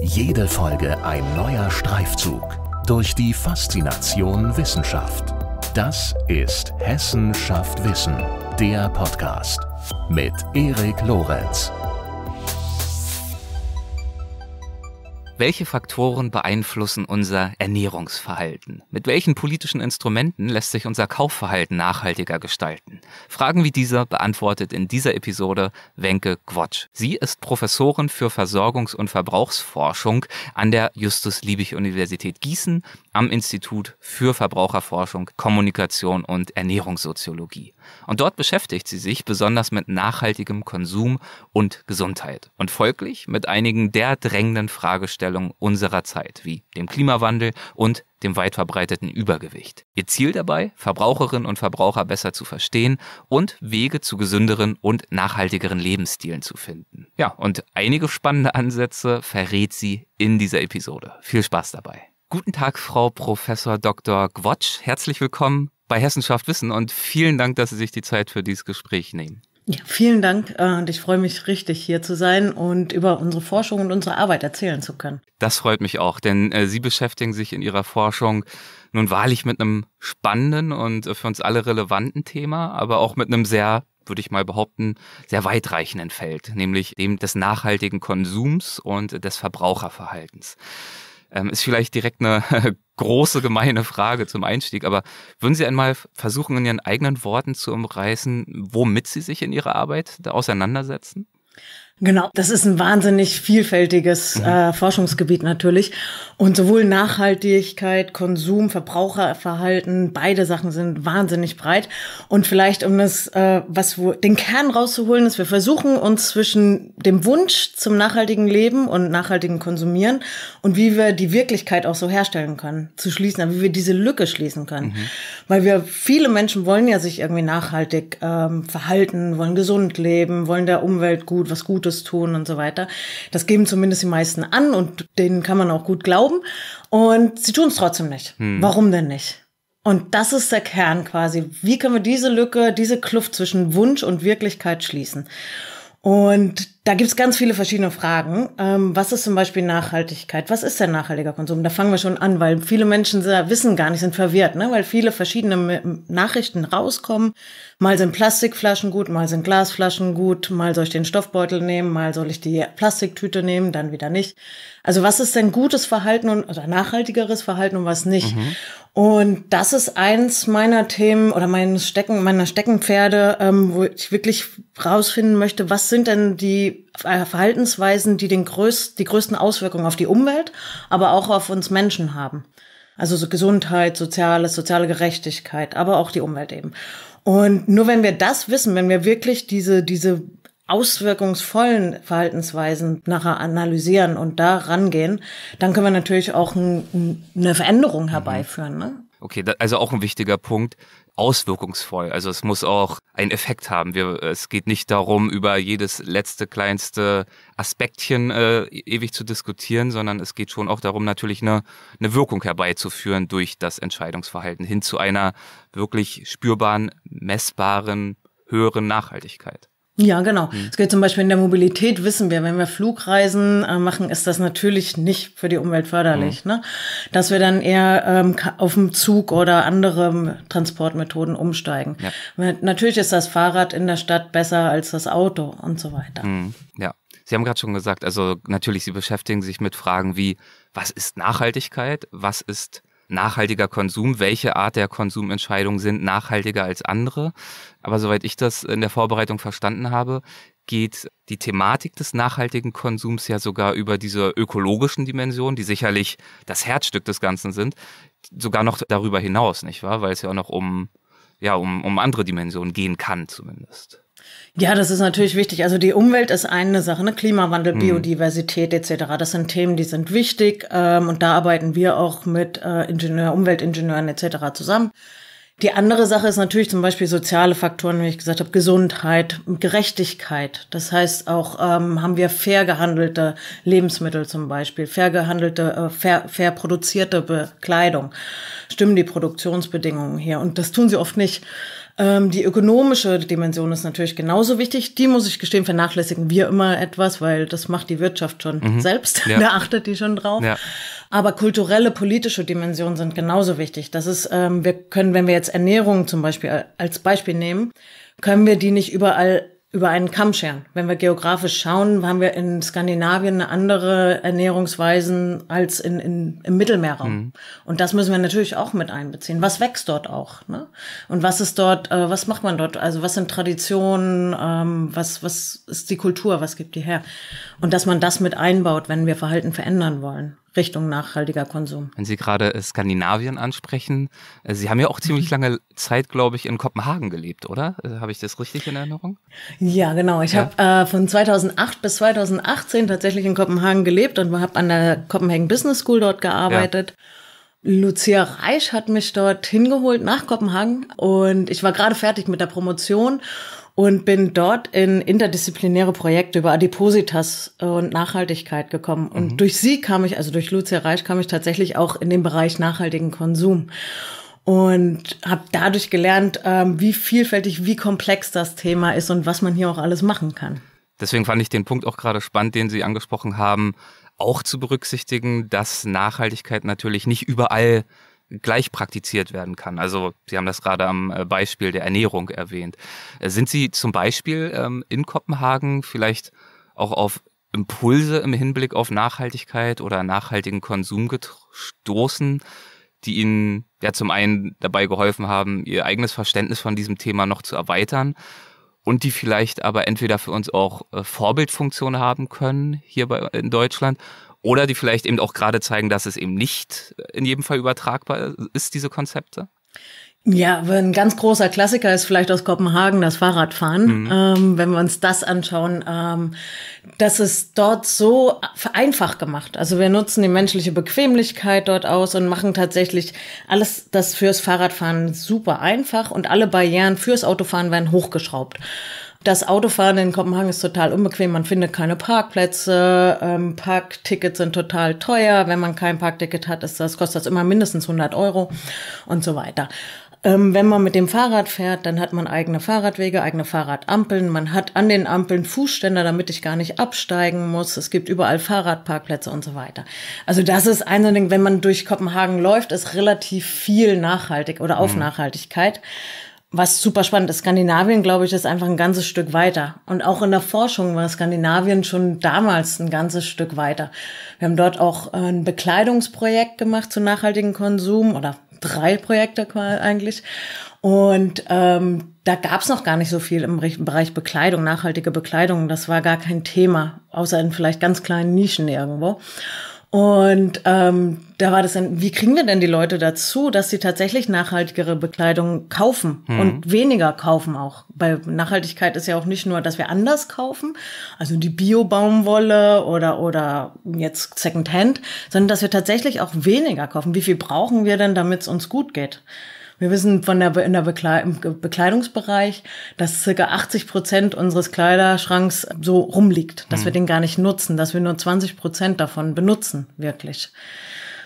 Jede Folge ein neuer Streifzug durch die Faszination Wissenschaft. Das ist Hessen schafft Wissen, der Podcast mit Erik Lorenz. Welche Faktoren beeinflussen unser Ernährungsverhalten? Mit welchen politischen Instrumenten lässt sich unser Kaufverhalten nachhaltiger gestalten? Fragen wie diese beantwortet in dieser Episode Wenke Quatsch. Sie ist Professorin für Versorgungs- und Verbrauchsforschung an der Justus-Liebig-Universität Gießen am Institut für Verbraucherforschung, Kommunikation und Ernährungssoziologie. Und dort beschäftigt sie sich besonders mit nachhaltigem Konsum und Gesundheit und folglich mit einigen der drängenden Fragestellungen unserer Zeit, wie dem Klimawandel und dem weit verbreiteten Übergewicht. Ihr Ziel dabei, Verbraucherinnen und Verbraucher besser zu verstehen und Wege zu gesünderen und nachhaltigeren Lebensstilen zu finden. Ja, und einige spannende Ansätze verrät sie in dieser Episode. Viel Spaß dabei. Guten Tag, Frau Professor Dr. Gwotsch. Herzlich willkommen bei Hessenschaft Wissen. Und vielen Dank, dass Sie sich die Zeit für dieses Gespräch nehmen. Ja, vielen Dank äh, und ich freue mich richtig, hier zu sein und über unsere Forschung und unsere Arbeit erzählen zu können. Das freut mich auch, denn äh, Sie beschäftigen sich in Ihrer Forschung nun wahrlich mit einem spannenden und äh, für uns alle relevanten Thema, aber auch mit einem sehr würde ich mal behaupten, sehr weitreichenden Feld, nämlich dem des nachhaltigen Konsums und des Verbraucherverhaltens. Ähm, ist vielleicht direkt eine große, gemeine Frage zum Einstieg, aber würden Sie einmal versuchen, in Ihren eigenen Worten zu umreißen, womit Sie sich in Ihrer Arbeit auseinandersetzen? Genau, das ist ein wahnsinnig vielfältiges mhm. äh, Forschungsgebiet natürlich. Und sowohl Nachhaltigkeit, Konsum, Verbraucherverhalten, beide Sachen sind wahnsinnig breit. Und vielleicht, um das, äh, was wo, den Kern rauszuholen, ist, wir versuchen uns zwischen dem Wunsch zum nachhaltigen Leben und nachhaltigen Konsumieren und wie wir die Wirklichkeit auch so herstellen können, zu schließen, wie wir diese Lücke schließen können. Mhm. Weil wir, viele Menschen wollen ja sich irgendwie nachhaltig ähm, verhalten, wollen gesund leben, wollen der Umwelt gut, was Gutes Gutes tun und so weiter. Das geben zumindest die meisten an und denen kann man auch gut glauben. Und sie tun es trotzdem nicht. Hm. Warum denn nicht? Und das ist der Kern quasi. Wie können wir diese Lücke, diese Kluft zwischen Wunsch und Wirklichkeit schließen? Und da gibt's ganz viele verschiedene Fragen. Ähm, was ist zum Beispiel Nachhaltigkeit? Was ist denn nachhaltiger Konsum? Da fangen wir schon an, weil viele Menschen wissen gar nicht, sind verwirrt, ne? weil viele verschiedene Nachrichten rauskommen. Mal sind Plastikflaschen gut, mal sind Glasflaschen gut, mal soll ich den Stoffbeutel nehmen, mal soll ich die Plastiktüte nehmen, dann wieder nicht. Also was ist denn gutes Verhalten und, oder nachhaltigeres Verhalten und was nicht? Mhm. Und das ist eins meiner Themen oder meines Stecken, meiner Steckenpferde, ähm, wo ich wirklich rausfinden möchte, was sind denn die äh, Verhaltensweisen, die den größt, die größten Auswirkungen auf die Umwelt, aber auch auf uns Menschen haben. Also so Gesundheit, Soziales, soziale Gerechtigkeit, aber auch die Umwelt eben. Und nur wenn wir das wissen, wenn wir wirklich diese, diese auswirkungsvollen Verhaltensweisen nachher analysieren und da rangehen, dann können wir natürlich auch ein, eine Veränderung mhm. herbeiführen. Ne? Okay, also auch ein wichtiger Punkt, auswirkungsvoll. Also es muss auch einen Effekt haben. Wir, es geht nicht darum, über jedes letzte kleinste Aspektchen äh, ewig zu diskutieren, sondern es geht schon auch darum, natürlich eine, eine Wirkung herbeizuführen durch das Entscheidungsverhalten hin zu einer wirklich spürbaren, messbaren, höheren Nachhaltigkeit. Ja, genau. Hm. Es geht zum Beispiel in der Mobilität, wissen wir, wenn wir Flugreisen äh, machen, ist das natürlich nicht für die Umwelt förderlich. Hm. Ne? Dass wir dann eher ähm, auf dem Zug oder andere ähm, Transportmethoden umsteigen. Ja. Natürlich ist das Fahrrad in der Stadt besser als das Auto und so weiter. Hm. Ja, Sie haben gerade schon gesagt, also natürlich, Sie beschäftigen sich mit Fragen wie, was ist Nachhaltigkeit, was ist nachhaltiger Konsum, welche Art der Konsumentscheidungen sind nachhaltiger als andere. Aber soweit ich das in der Vorbereitung verstanden habe, geht die Thematik des nachhaltigen Konsums ja sogar über diese ökologischen Dimensionen, die sicherlich das Herzstück des Ganzen sind, sogar noch darüber hinaus, nicht wahr? Weil es ja auch noch um, ja, um, um andere Dimensionen gehen kann zumindest. Ja, das ist natürlich wichtig. Also die Umwelt ist eine Sache, ne? Klimawandel, hm. Biodiversität etc. Das sind Themen, die sind wichtig ähm, und da arbeiten wir auch mit äh, Ingenieur, Umweltingenieuren etc. zusammen. Die andere Sache ist natürlich zum Beispiel soziale Faktoren, wie ich gesagt habe, Gesundheit, Gerechtigkeit. Das heißt auch, ähm, haben wir fair gehandelte Lebensmittel zum Beispiel, fair gehandelte, äh, fair, fair produzierte Bekleidung. Stimmen die Produktionsbedingungen hier? Und das tun sie oft nicht. Ähm, die ökonomische Dimension ist natürlich genauso wichtig. Die muss ich gestehen, vernachlässigen wir immer etwas, weil das macht die Wirtschaft schon mhm. selbst. Ja. Da achtet die schon drauf. Ja. Aber kulturelle, politische Dimensionen sind genauso wichtig. Das ist, ähm, wir können, wenn wir jetzt Ernährung zum Beispiel als Beispiel nehmen, können wir die nicht überall über einen Kamm scheren. Wenn wir geografisch schauen, haben wir in Skandinavien andere Ernährungsweisen als in, in, im Mittelmeerraum. Mhm. Und das müssen wir natürlich auch mit einbeziehen. Was wächst dort auch? Ne? Und was ist dort, äh, was macht man dort? Also was sind Traditionen, ähm, was, was ist die Kultur, was gibt die her? Und dass man das mit einbaut, wenn wir Verhalten verändern wollen. Richtung nachhaltiger Konsum. Wenn Sie gerade äh, Skandinavien ansprechen, äh, Sie haben ja auch ziemlich lange Zeit, glaube ich, in Kopenhagen gelebt, oder? Äh, habe ich das richtig in Erinnerung? Ja, genau. Ich ja. habe äh, von 2008 bis 2018 tatsächlich in Kopenhagen gelebt und habe an der Copenhagen Business School dort gearbeitet. Ja. Lucia Reich hat mich dort hingeholt nach Kopenhagen und ich war gerade fertig mit der Promotion und bin dort in interdisziplinäre Projekte über Adipositas äh, und Nachhaltigkeit gekommen. Und mhm. durch sie kam ich, also durch Lucia Reich, kam ich tatsächlich auch in den Bereich nachhaltigen Konsum und habe dadurch gelernt, ähm, wie vielfältig, wie komplex das Thema ist und was man hier auch alles machen kann. Deswegen fand ich den Punkt auch gerade spannend, den Sie angesprochen haben, auch zu berücksichtigen, dass Nachhaltigkeit natürlich nicht überall gleich praktiziert werden kann. Also Sie haben das gerade am äh, Beispiel der Ernährung erwähnt. Äh, sind Sie zum Beispiel ähm, in Kopenhagen vielleicht auch auf Impulse im Hinblick auf Nachhaltigkeit oder nachhaltigen Konsum gestoßen, die Ihnen ja zum einen dabei geholfen haben, Ihr eigenes Verständnis von diesem Thema noch zu erweitern und die vielleicht aber entweder für uns auch äh, Vorbildfunktion haben können hier bei, in Deutschland oder die vielleicht eben auch gerade zeigen, dass es eben nicht äh, in jedem Fall übertragbar ist, diese Konzepte? Ja, ein ganz großer Klassiker ist vielleicht aus Kopenhagen das Fahrradfahren. Mhm. Ähm, wenn wir uns das anschauen, ähm, das ist dort so einfach gemacht. Also wir nutzen die menschliche Bequemlichkeit dort aus und machen tatsächlich alles das fürs Fahrradfahren super einfach und alle Barrieren fürs Autofahren werden hochgeschraubt. Das Autofahren in Kopenhagen ist total unbequem. Man findet keine Parkplätze. Ähm, Parktickets sind total teuer. Wenn man kein Parkticket hat, ist das, kostet das immer mindestens 100 Euro und so weiter. Ähm, wenn man mit dem Fahrrad fährt, dann hat man eigene Fahrradwege, eigene Fahrradampeln. Man hat an den Ampeln Fußständer, damit ich gar nicht absteigen muss. Es gibt überall Fahrradparkplätze und so weiter. Also das ist ein Ding, wenn man durch Kopenhagen läuft, ist relativ viel nachhaltig oder auf mhm. Nachhaltigkeit. Was super spannend ist, Skandinavien, glaube ich, ist einfach ein ganzes Stück weiter. Und auch in der Forschung war Skandinavien schon damals ein ganzes Stück weiter. Wir haben dort auch äh, ein Bekleidungsprojekt gemacht zu nachhaltigen Konsum oder drei Projekte eigentlich. Und ähm, da gab es noch gar nicht so viel im Bereich Bekleidung, nachhaltige Bekleidung. Das war gar kein Thema, außer in vielleicht ganz kleinen Nischen irgendwo. Und ähm, da war das dann, wie kriegen wir denn die Leute dazu, dass sie tatsächlich nachhaltigere Bekleidung kaufen mhm. und weniger kaufen auch? Weil Nachhaltigkeit ist ja auch nicht nur, dass wir anders kaufen, also die Bio-Baumwolle oder, oder jetzt Secondhand, sondern dass wir tatsächlich auch weniger kaufen. Wie viel brauchen wir denn, damit es uns gut geht? Wir wissen von der, in der Bekleidungsbereich, dass circa 80 Prozent unseres Kleiderschranks so rumliegt, dass mhm. wir den gar nicht nutzen, dass wir nur 20 Prozent davon benutzen, wirklich.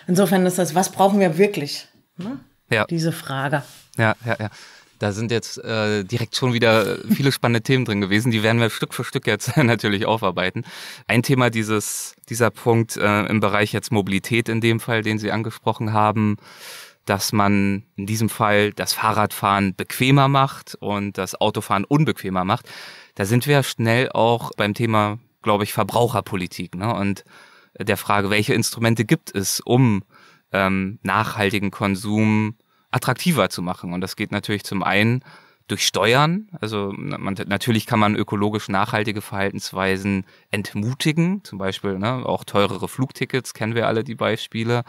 Insofern ist das, was brauchen wir wirklich? Ne? Ja. Diese Frage. Ja, ja, ja. Da sind jetzt äh, direkt schon wieder viele spannende Themen drin gewesen. Die werden wir Stück für Stück jetzt natürlich aufarbeiten. Ein Thema dieses, dieser Punkt äh, im Bereich jetzt Mobilität in dem Fall, den Sie angesprochen haben, dass man in diesem Fall das Fahrradfahren bequemer macht und das Autofahren unbequemer macht. Da sind wir schnell auch beim Thema, glaube ich, Verbraucherpolitik ne? und der Frage, welche Instrumente gibt es, um ähm, nachhaltigen Konsum attraktiver zu machen. Und das geht natürlich zum einen durch Steuern. Also man, natürlich kann man ökologisch nachhaltige Verhaltensweisen entmutigen, zum Beispiel ne, auch teurere Flugtickets, kennen wir alle die Beispiele.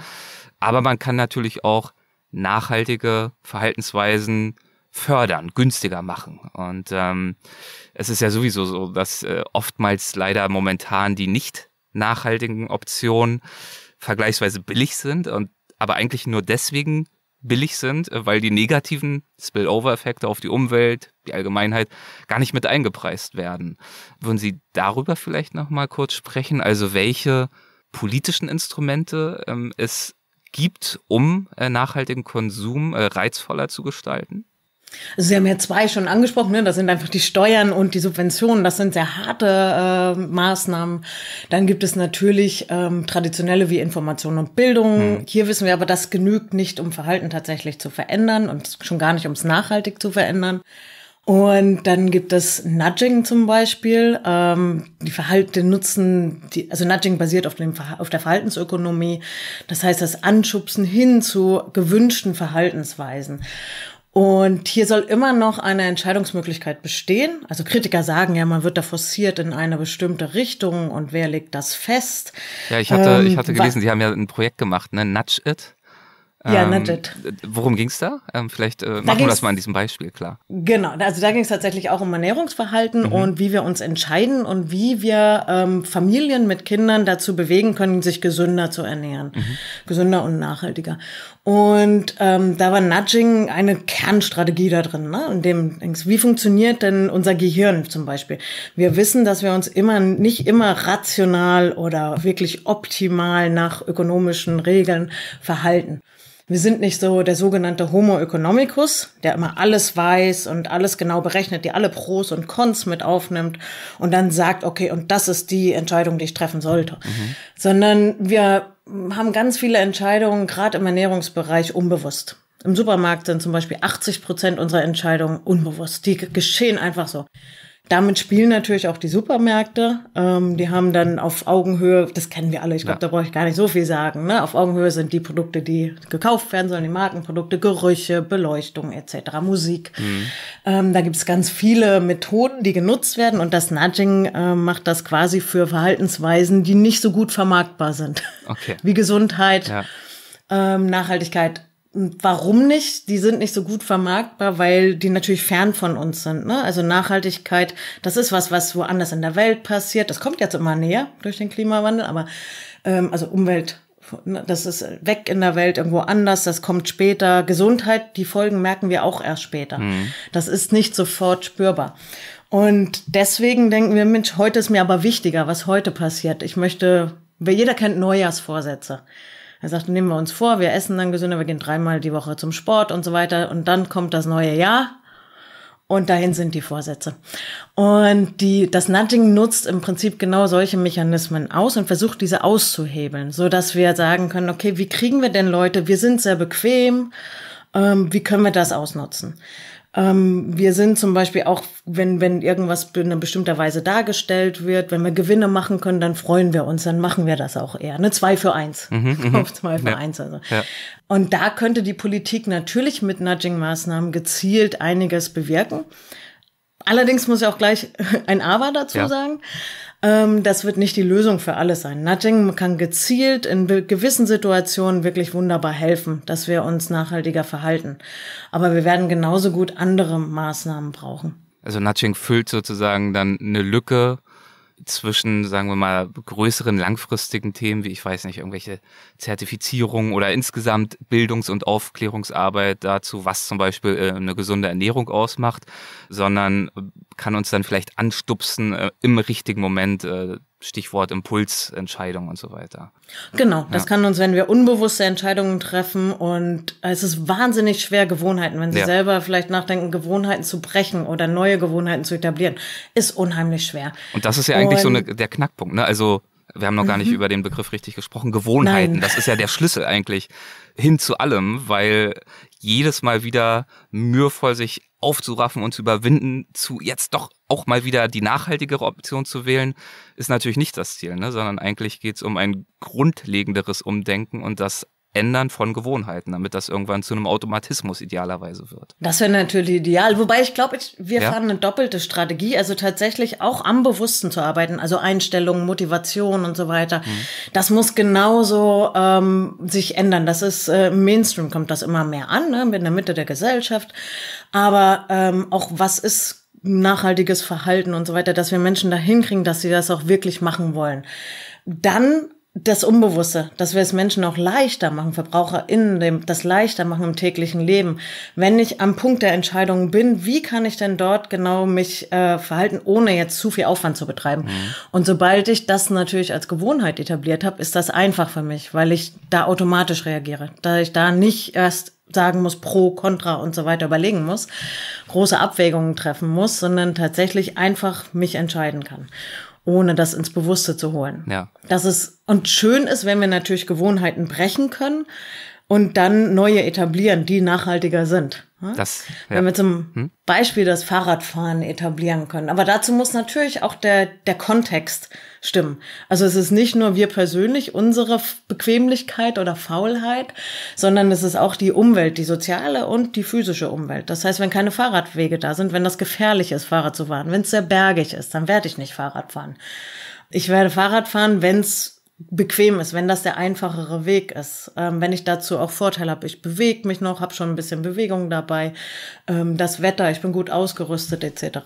Aber man kann natürlich auch nachhaltige Verhaltensweisen fördern, günstiger machen. Und ähm, es ist ja sowieso so, dass äh, oftmals leider momentan die nicht nachhaltigen Optionen vergleichsweise billig sind und aber eigentlich nur deswegen billig sind, weil die negativen Spillover-Effekte auf die Umwelt, die Allgemeinheit gar nicht mit eingepreist werden. Würden Sie darüber vielleicht nochmal kurz sprechen? Also welche politischen Instrumente ähm, es gibt, um äh, nachhaltigen Konsum äh, reizvoller zu gestalten? Also Sie haben ja zwei schon angesprochen, ne? das sind einfach die Steuern und die Subventionen, das sind sehr harte äh, Maßnahmen. Dann gibt es natürlich ähm, traditionelle wie Information und Bildung. Hm. Hier wissen wir aber, das genügt nicht, um Verhalten tatsächlich zu verändern und schon gar nicht, um es nachhaltig zu verändern. Und dann gibt es Nudging zum Beispiel. Ähm, die Verhalten nutzen, die, also Nudging basiert auf, dem, auf der Verhaltensökonomie. Das heißt, das Anschubsen hin zu gewünschten Verhaltensweisen. Und hier soll immer noch eine Entscheidungsmöglichkeit bestehen. Also Kritiker sagen ja, man wird da forciert in eine bestimmte Richtung und wer legt das fest? Ja, ich hatte, ähm, ich hatte ähm, gelesen, sie haben ja ein Projekt gemacht, ne? Nudge It. Ja, ähm, legit. Worum ging's da? Ähm, vielleicht äh, da machen wir das mal an diesem Beispiel klar. Genau, also da ging's tatsächlich auch um Ernährungsverhalten mhm. und wie wir uns entscheiden und wie wir ähm, Familien mit Kindern dazu bewegen können, sich gesünder zu ernähren. Mhm. Gesünder und nachhaltiger. Und ähm, da war Nudging eine Kernstrategie da drin, ne? in dem wie funktioniert denn unser Gehirn zum Beispiel? Wir wissen, dass wir uns immer nicht immer rational oder wirklich optimal nach ökonomischen Regeln verhalten. Wir sind nicht so der sogenannte Homo economicus, der immer alles weiß und alles genau berechnet, die alle Pros und Cons mit aufnimmt und dann sagt, okay, und das ist die Entscheidung, die ich treffen sollte. Mhm. Sondern wir haben ganz viele Entscheidungen, gerade im Ernährungsbereich, unbewusst. Im Supermarkt sind zum Beispiel 80 Prozent unserer Entscheidungen unbewusst. Die geschehen einfach so. Damit spielen natürlich auch die Supermärkte. Ähm, die haben dann auf Augenhöhe, das kennen wir alle, ich glaube, ja. da brauche ich gar nicht so viel sagen. Ne? Auf Augenhöhe sind die Produkte, die gekauft werden sollen, die Markenprodukte, Gerüche, Beleuchtung etc., Musik. Mhm. Ähm, da gibt es ganz viele Methoden, die genutzt werden und das Nudging äh, macht das quasi für Verhaltensweisen, die nicht so gut vermarktbar sind. Okay. Wie Gesundheit. Ja. Ähm, Nachhaltigkeit Warum nicht? Die sind nicht so gut vermarktbar, weil die natürlich fern von uns sind. Ne? Also Nachhaltigkeit, das ist was, was woanders in der Welt passiert. Das kommt jetzt immer näher durch den Klimawandel, aber ähm, also Umwelt, ne, das ist weg in der Welt irgendwo anders, das kommt später. Gesundheit, die Folgen merken wir auch erst später. Mhm. Das ist nicht sofort spürbar. Und deswegen denken wir, Mensch, heute ist mir aber wichtiger, was heute passiert. Ich möchte, jeder kennt Neujahrsvorsätze. Er sagt, nehmen wir uns vor, wir essen dann gesünder, wir gehen dreimal die Woche zum Sport und so weiter. Und dann kommt das neue Jahr. Und dahin sind die Vorsätze. Und die, das Nutting nutzt im Prinzip genau solche Mechanismen aus und versucht diese auszuhebeln, so dass wir sagen können, okay, wie kriegen wir denn Leute? Wir sind sehr bequem. Ähm, wie können wir das ausnutzen? Ähm, wir sind zum Beispiel auch, wenn, wenn irgendwas in einer bestimmter Weise dargestellt wird, wenn wir Gewinne machen können, dann freuen wir uns, dann machen wir das auch eher. Ne? Zwei für eins. Mhm, mhm. zwei für ja. eins. Also. Ja. Und da könnte die Politik natürlich mit Nudging-Maßnahmen gezielt einiges bewirken. Allerdings muss ich auch gleich ein Aber dazu ja. sagen. Ähm, das wird nicht die Lösung für alles sein. Nudging kann gezielt in gewissen Situationen wirklich wunderbar helfen, dass wir uns nachhaltiger verhalten. Aber wir werden genauso gut andere Maßnahmen brauchen. Also Nudging füllt sozusagen dann eine Lücke, zwischen, sagen wir mal, größeren langfristigen Themen, wie ich weiß nicht, irgendwelche Zertifizierungen oder insgesamt Bildungs- und Aufklärungsarbeit dazu, was zum Beispiel äh, eine gesunde Ernährung ausmacht, sondern äh, kann uns dann vielleicht anstupsen, äh, im richtigen Moment Stichwort Impulsentscheidung und so weiter. Genau, das ja. kann uns, wenn wir unbewusste Entscheidungen treffen und äh, es ist wahnsinnig schwer, Gewohnheiten, wenn Sie ja. selber vielleicht nachdenken, Gewohnheiten zu brechen oder neue Gewohnheiten zu etablieren, ist unheimlich schwer. Und das ist ja eigentlich und so eine, der Knackpunkt, ne? Also wir haben noch gar nicht mhm. über den Begriff richtig gesprochen. Gewohnheiten, Nein. das ist ja der Schlüssel eigentlich hin zu allem, weil jedes Mal wieder mühevoll sich aufzuraffen und zu überwinden, zu jetzt doch auch mal wieder die nachhaltigere Option zu wählen, ist natürlich nicht das Ziel, ne? sondern eigentlich geht es um ein grundlegenderes Umdenken und das Ändern von Gewohnheiten, damit das irgendwann zu einem Automatismus idealerweise wird. Das wäre natürlich ideal. Wobei ich glaube, wir ja? fahren eine doppelte Strategie, also tatsächlich auch am Bewussten zu arbeiten, also Einstellungen, Motivation und so weiter. Mhm. Das muss genauso ähm, sich ändern. Das ist äh, im Mainstream kommt das immer mehr an, ne? in der Mitte der Gesellschaft. Aber ähm, auch was ist nachhaltiges Verhalten und so weiter, dass wir Menschen dahin kriegen, dass sie das auch wirklich machen wollen. Dann das Unbewusste, dass wir es Menschen auch leichter machen, VerbraucherInnen das leichter machen im täglichen Leben. Wenn ich am Punkt der Entscheidung bin, wie kann ich denn dort genau mich äh, verhalten, ohne jetzt zu viel Aufwand zu betreiben? Mhm. Und sobald ich das natürlich als Gewohnheit etabliert habe, ist das einfach für mich, weil ich da automatisch reagiere, da ich da nicht erst sagen muss, pro, contra und so weiter überlegen muss, große Abwägungen treffen muss, sondern tatsächlich einfach mich entscheiden kann, ohne das ins Bewusste zu holen. Ja. Das ist, und schön ist, wenn wir natürlich Gewohnheiten brechen können und dann neue etablieren, die nachhaltiger sind. Das, ja. Wenn wir zum hm? Beispiel das Fahrradfahren etablieren können. Aber dazu muss natürlich auch der, der Kontext stimmen. Also es ist nicht nur wir persönlich, unsere Bequemlichkeit oder Faulheit, sondern es ist auch die Umwelt, die soziale und die physische Umwelt. Das heißt, wenn keine Fahrradwege da sind, wenn das gefährlich ist, Fahrrad zu fahren, wenn es sehr bergig ist, dann werde ich nicht Fahrrad fahren. Ich werde Fahrrad fahren, wenn es bequem ist, wenn das der einfachere Weg ist, ähm, wenn ich dazu auch Vorteil habe. Ich bewege mich noch, habe schon ein bisschen Bewegung dabei, ähm, das Wetter, ich bin gut ausgerüstet etc.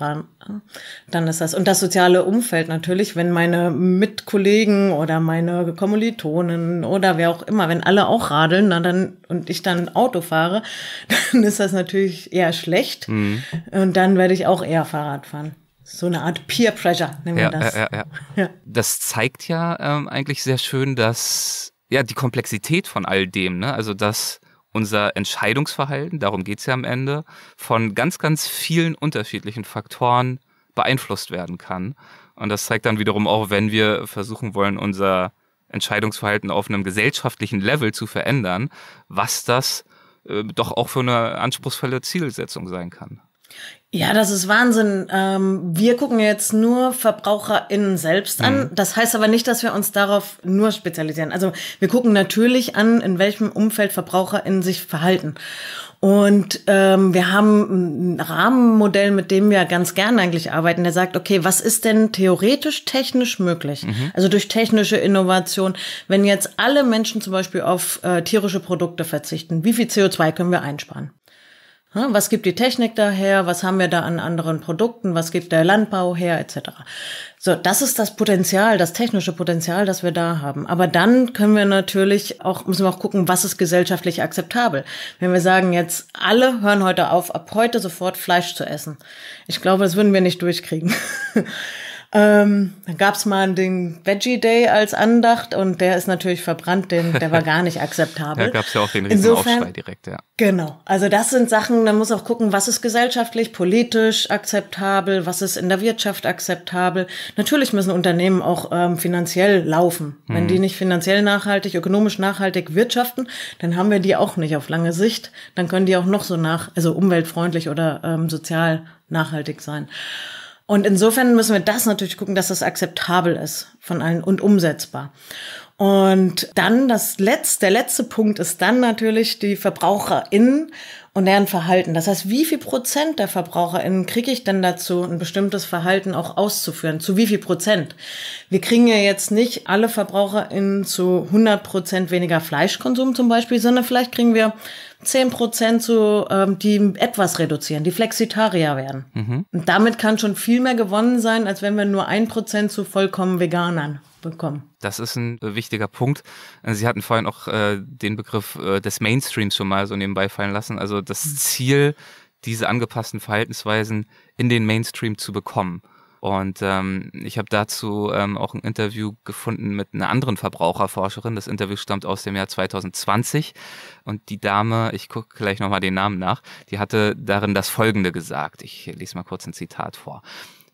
Dann ist das. Und das soziale Umfeld natürlich, wenn meine Mitkollegen oder meine Kommilitonen oder wer auch immer, wenn alle auch radeln na, dann, und ich dann Auto fahre, dann ist das natürlich eher schlecht mhm. und dann werde ich auch eher Fahrrad fahren. So eine Art Peer Pressure, nennen ja, wir das. Ja, ja, ja. Das zeigt ja ähm, eigentlich sehr schön, dass ja die Komplexität von all dem, ne? also dass unser Entscheidungsverhalten, darum geht's ja am Ende, von ganz, ganz vielen unterschiedlichen Faktoren beeinflusst werden kann. Und das zeigt dann wiederum auch, wenn wir versuchen wollen, unser Entscheidungsverhalten auf einem gesellschaftlichen Level zu verändern, was das äh, doch auch für eine anspruchsvolle Zielsetzung sein kann. Ja, das ist Wahnsinn. Ähm, wir gucken jetzt nur VerbraucherInnen selbst an. Mhm. Das heißt aber nicht, dass wir uns darauf nur spezialisieren. Also wir gucken natürlich an, in welchem Umfeld VerbraucherInnen sich verhalten. Und ähm, wir haben ein Rahmenmodell, mit dem wir ganz gerne eigentlich arbeiten. Der sagt, okay, was ist denn theoretisch technisch möglich? Mhm. Also durch technische Innovation, wenn jetzt alle Menschen zum Beispiel auf äh, tierische Produkte verzichten, wie viel CO2 können wir einsparen? Ne, was gibt die Technik daher? Was haben wir da an anderen Produkten? Was gibt der Landbau her? Etc. So, das ist das Potenzial, das technische Potenzial, das wir da haben. Aber dann können wir natürlich auch, müssen wir auch gucken, was ist gesellschaftlich akzeptabel. Wenn wir sagen jetzt, alle hören heute auf, ab heute sofort Fleisch zu essen. Ich glaube, das würden wir nicht durchkriegen. Ähm, dann gab es mal den Veggie Day als Andacht und der ist natürlich verbrannt, denn der war gar nicht akzeptabel. da gab es ja auch den riesen Insofern, Aufschrei direkt, ja. Genau, also das sind Sachen, man muss auch gucken, was ist gesellschaftlich, politisch akzeptabel, was ist in der Wirtschaft akzeptabel. Natürlich müssen Unternehmen auch ähm, finanziell laufen. Hm. Wenn mhm. die nicht finanziell nachhaltig, ökonomisch nachhaltig wirtschaften, dann haben wir die auch nicht auf lange Sicht. Dann können die auch noch so nach, also umweltfreundlich oder ähm, sozial nachhaltig sein. Und insofern müssen wir das natürlich gucken, dass das akzeptabel ist von allen und umsetzbar. Und dann das letzte, der letzte Punkt ist dann natürlich die VerbraucherInnen und deren Verhalten. Das heißt, wie viel Prozent der VerbraucherInnen kriege ich denn dazu, ein bestimmtes Verhalten auch auszuführen? Zu wie viel Prozent? Wir kriegen ja jetzt nicht alle VerbraucherInnen zu 100 Prozent weniger Fleischkonsum zum Beispiel, sondern vielleicht kriegen wir zehn Prozent zu, ähm, die etwas reduzieren, die Flexitarier werden. Mhm. Und damit kann schon viel mehr gewonnen sein, als wenn wir nur ein Prozent zu vollkommen Veganern bekommen. Das ist ein äh, wichtiger Punkt. Äh, Sie hatten vorhin auch äh, den Begriff äh, des Mainstreams schon mal so nebenbei fallen lassen. Also das mhm. Ziel, diese angepassten Verhaltensweisen in den Mainstream zu bekommen. Und ähm, ich habe dazu ähm, auch ein Interview gefunden mit einer anderen Verbraucherforscherin. Das Interview stammt aus dem Jahr 2020. Und die Dame, ich gucke gleich nochmal den Namen nach, die hatte darin das Folgende gesagt. Ich lese mal kurz ein Zitat vor.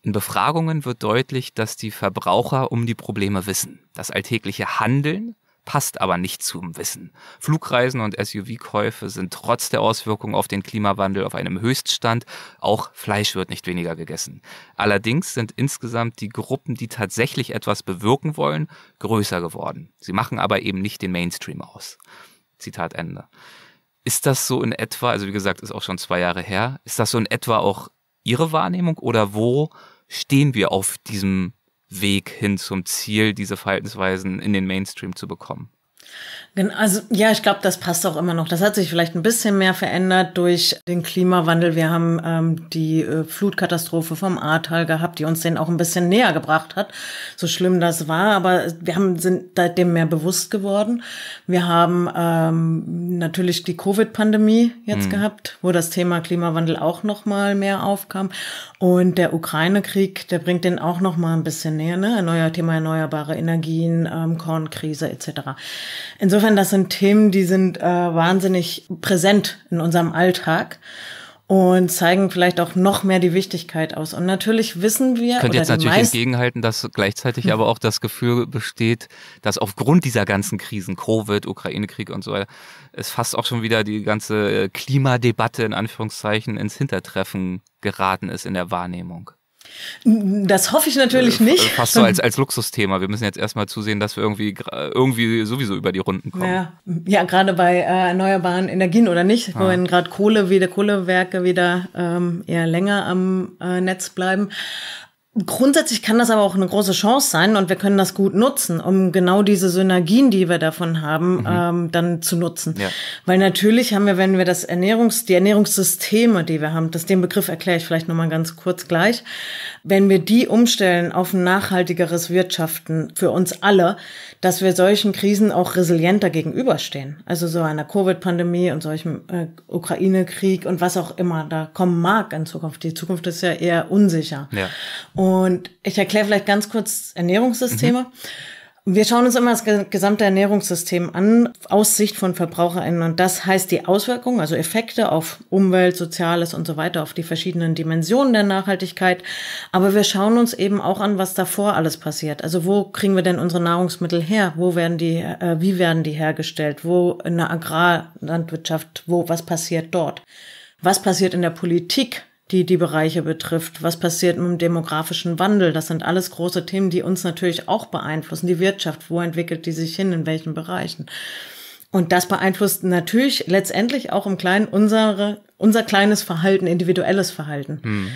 In Befragungen wird deutlich, dass die Verbraucher um die Probleme wissen. Das alltägliche Handeln passt aber nicht zum Wissen. Flugreisen und SUV-Käufe sind trotz der Auswirkungen auf den Klimawandel auf einem Höchststand. Auch Fleisch wird nicht weniger gegessen. Allerdings sind insgesamt die Gruppen, die tatsächlich etwas bewirken wollen, größer geworden. Sie machen aber eben nicht den Mainstream aus. Zitat Ende. Ist das so in etwa, also wie gesagt, ist auch schon zwei Jahre her, ist das so in etwa auch Ihre Wahrnehmung oder wo stehen wir auf diesem Weg hin zum Ziel, diese Verhaltensweisen in den Mainstream zu bekommen? Also ja, ich glaube, das passt auch immer noch. Das hat sich vielleicht ein bisschen mehr verändert durch den Klimawandel. Wir haben ähm, die äh, Flutkatastrophe vom Ahrtal gehabt, die uns den auch ein bisschen näher gebracht hat, so schlimm das war. Aber wir haben sind seitdem mehr bewusst geworden. Wir haben ähm, natürlich die Covid-Pandemie jetzt mhm. gehabt, wo das Thema Klimawandel auch noch mal mehr aufkam. Und der Ukraine-Krieg, der bringt den auch noch mal ein bisschen näher. Ne? Erneuer Thema erneuerbare Energien, ähm, Kornkrise etc. Insofern, das sind Themen, die sind äh, wahnsinnig präsent in unserem Alltag und zeigen vielleicht auch noch mehr die Wichtigkeit aus. Und natürlich wissen wir. Ich könnte jetzt natürlich entgegenhalten, dass gleichzeitig aber auch das Gefühl besteht, dass aufgrund dieser ganzen Krisen, Covid, Ukraine-Krieg und so weiter, es fast auch schon wieder die ganze äh, Klimadebatte in Anführungszeichen ins Hintertreffen geraten ist in der Wahrnehmung. Das hoffe ich natürlich äh, nicht. Äh, fast so als, als Luxusthema. Wir müssen jetzt erstmal zusehen, dass wir irgendwie, irgendwie sowieso über die Runden kommen. Ja, ja gerade bei äh, erneuerbaren Energien oder nicht, ah. wenn gerade Kohle, wieder Kohlewerke wieder ähm, eher länger am äh, Netz bleiben. Grundsätzlich kann das aber auch eine große Chance sein und wir können das gut nutzen, um genau diese Synergien, die wir davon haben, mhm. ähm, dann zu nutzen. Ja. Weil natürlich haben wir, wenn wir das Ernährungs, die Ernährungssysteme, die wir haben, das, den Begriff erkläre ich vielleicht nochmal ganz kurz gleich, wenn wir die umstellen auf ein nachhaltigeres Wirtschaften für uns alle, dass wir solchen Krisen auch resilienter gegenüberstehen. Also so einer Covid-Pandemie und solchem äh, Ukraine-Krieg und was auch immer da kommen mag in Zukunft. Die Zukunft ist ja eher unsicher. Ja. Und ich erkläre vielleicht ganz kurz Ernährungssysteme. Mhm. Wir schauen uns immer das gesamte Ernährungssystem an, aus Sicht von VerbraucherInnen. Und das heißt die Auswirkungen, also Effekte auf Umwelt, Soziales und so weiter, auf die verschiedenen Dimensionen der Nachhaltigkeit. Aber wir schauen uns eben auch an, was davor alles passiert. Also wo kriegen wir denn unsere Nahrungsmittel her? Wo werden die, äh, wie werden die hergestellt? Wo in der Agrarlandwirtschaft, wo, was passiert dort? Was passiert in der Politik? die die Bereiche betrifft. Was passiert mit dem demografischen Wandel? Das sind alles große Themen, die uns natürlich auch beeinflussen. Die Wirtschaft, wo entwickelt die sich hin, in welchen Bereichen? Und das beeinflusst natürlich letztendlich auch im Kleinen unsere, unser kleines Verhalten, individuelles Verhalten. Hm.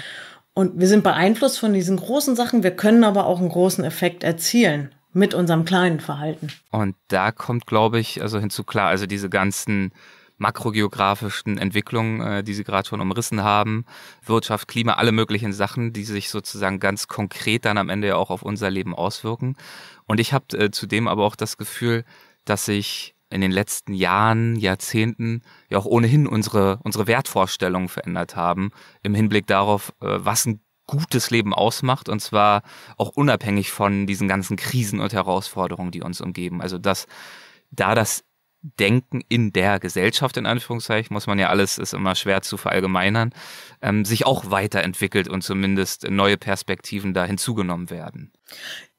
Und wir sind beeinflusst von diesen großen Sachen. Wir können aber auch einen großen Effekt erzielen mit unserem kleinen Verhalten. Und da kommt, glaube ich, also hinzu klar, also diese ganzen makrogeografischen Entwicklungen, äh, die Sie gerade schon umrissen haben, Wirtschaft, Klima, alle möglichen Sachen, die sich sozusagen ganz konkret dann am Ende ja auch auf unser Leben auswirken. Und ich habe äh, zudem aber auch das Gefühl, dass sich in den letzten Jahren, Jahrzehnten ja auch ohnehin unsere, unsere Wertvorstellungen verändert haben im Hinblick darauf, äh, was ein gutes Leben ausmacht und zwar auch unabhängig von diesen ganzen Krisen und Herausforderungen, die uns umgeben. Also dass da das denken in der Gesellschaft, in Anführungszeichen, muss man ja alles, ist immer schwer zu verallgemeinern, ähm, sich auch weiterentwickelt und zumindest neue Perspektiven da hinzugenommen werden.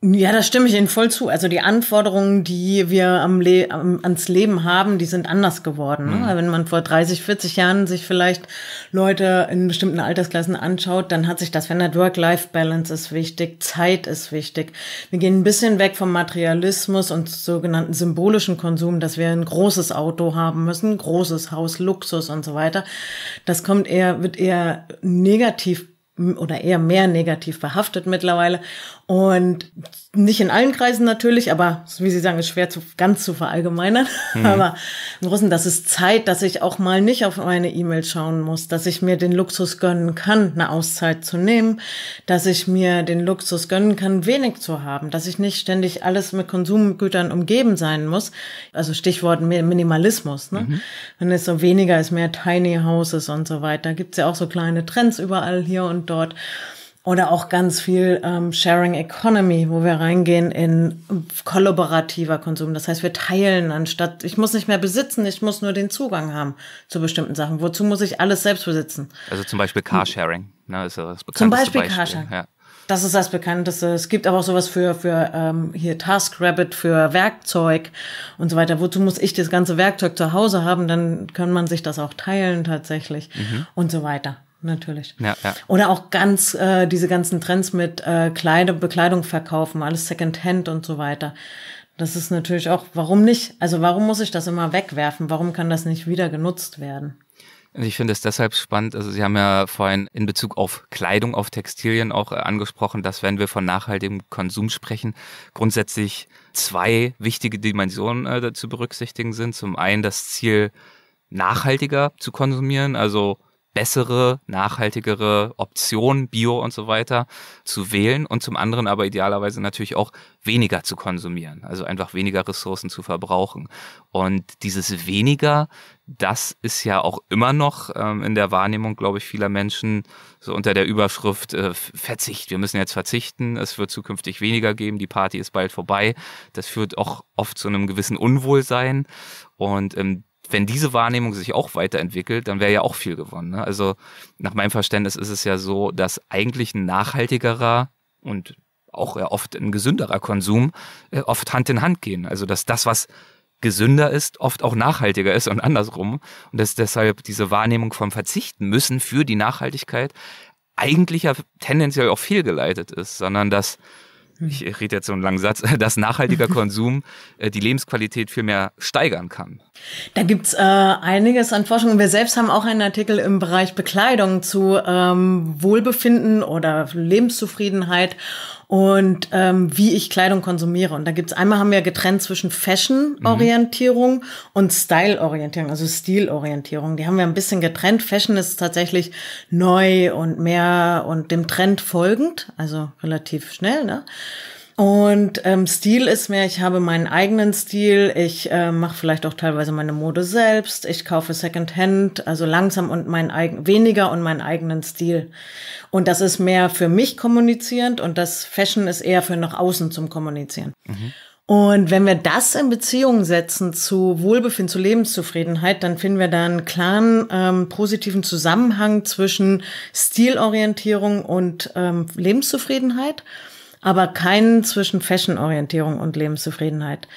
Ja, da stimme ich Ihnen voll zu. Also die Anforderungen, die wir am Le am, ans Leben haben, die sind anders geworden. Ne? Mhm. Wenn man vor 30, 40 Jahren sich vielleicht Leute in bestimmten Altersklassen anschaut, dann hat sich das verändert. Work-Life-Balance ist wichtig, Zeit ist wichtig. Wir gehen ein bisschen weg vom Materialismus und sogenannten symbolischen Konsum, dass wir ein großes Auto haben müssen, großes Haus, Luxus und so weiter. Das kommt eher, wird eher negativ oder eher mehr negativ behaftet mittlerweile. Und nicht in allen Kreisen natürlich, aber wie Sie sagen, ist schwer zu, ganz zu verallgemeinern. Mhm. Aber im Russen, das ist Zeit, dass ich auch mal nicht auf meine E-Mail schauen muss, dass ich mir den Luxus gönnen kann, eine Auszeit zu nehmen, dass ich mir den Luxus gönnen kann, wenig zu haben, dass ich nicht ständig alles mit Konsumgütern umgeben sein muss. Also Stichwort Minimalismus. Ne? Mhm. Wenn es so weniger ist, mehr Tiny Houses und so weiter, gibt's ja auch so kleine Trends überall hier und dort. Oder auch ganz viel ähm, Sharing Economy, wo wir reingehen in kollaborativer Konsum. Das heißt, wir teilen anstatt, ich muss nicht mehr besitzen, ich muss nur den Zugang haben zu bestimmten Sachen. Wozu muss ich alles selbst besitzen? Also zum Beispiel Carsharing. Ne, ist das zum Beispiel, Beispiel. Carsharing. Ja. Das ist das Bekannteste. Es gibt aber auch sowas für, für ähm, hier TaskRabbit, für Werkzeug und so weiter. Wozu muss ich das ganze Werkzeug zu Hause haben? Dann kann man sich das auch teilen tatsächlich mhm. und so weiter natürlich. Ja, ja. Oder auch ganz äh, diese ganzen Trends mit äh, Kleide, Bekleidung verkaufen, alles Secondhand und so weiter. Das ist natürlich auch, warum nicht? Also warum muss ich das immer wegwerfen? Warum kann das nicht wieder genutzt werden? Also ich finde es deshalb spannend. Also Sie haben ja vorhin in Bezug auf Kleidung, auf Textilien auch äh, angesprochen, dass wenn wir von nachhaltigem Konsum sprechen, grundsätzlich zwei wichtige Dimensionen äh, zu berücksichtigen sind. Zum einen das Ziel, nachhaltiger zu konsumieren, also bessere, nachhaltigere Optionen, Bio und so weiter, zu wählen und zum anderen aber idealerweise natürlich auch weniger zu konsumieren, also einfach weniger Ressourcen zu verbrauchen. Und dieses weniger, das ist ja auch immer noch ähm, in der Wahrnehmung, glaube ich, vieler Menschen so unter der Überschrift äh, Verzicht. Wir müssen jetzt verzichten, es wird zukünftig weniger geben, die Party ist bald vorbei. Das führt auch oft zu einem gewissen Unwohlsein. Und ähm, wenn diese Wahrnehmung sich auch weiterentwickelt, dann wäre ja auch viel gewonnen. Ne? Also nach meinem Verständnis ist es ja so, dass eigentlich ein nachhaltigerer und auch ja oft ein gesünderer Konsum äh, oft Hand in Hand gehen. Also dass das, was gesünder ist, oft auch nachhaltiger ist und andersrum. Und dass deshalb diese Wahrnehmung vom Verzichten müssen für die Nachhaltigkeit eigentlich ja tendenziell auch fehlgeleitet ist, sondern dass ich rede jetzt so einen langen Satz, dass nachhaltiger Konsum äh, die Lebensqualität viel mehr steigern kann. Da gibt's äh, einiges an Forschung. Wir selbst haben auch einen Artikel im Bereich Bekleidung zu ähm, Wohlbefinden oder Lebenszufriedenheit und ähm, wie ich Kleidung konsumiere. Und da gibt's einmal haben wir getrennt zwischen Fashion-Orientierung mhm. und Style-Orientierung, also Stil-Orientierung. Die haben wir ein bisschen getrennt. Fashion ist tatsächlich neu und mehr und dem Trend folgend, also relativ schnell, ne? Und ähm, Stil ist mehr, ich habe meinen eigenen Stil, ich äh, mache vielleicht auch teilweise meine Mode selbst, ich kaufe Secondhand, also langsam und mein eigen, weniger und meinen eigenen Stil. Und das ist mehr für mich kommunizierend und das Fashion ist eher für nach außen zum Kommunizieren. Mhm. Und wenn wir das in Beziehung setzen zu Wohlbefinden, zu Lebenszufriedenheit, dann finden wir da einen klaren ähm, positiven Zusammenhang zwischen Stilorientierung und ähm, Lebenszufriedenheit aber keinen zwischen Fashion-Orientierung und Lebenszufriedenheit.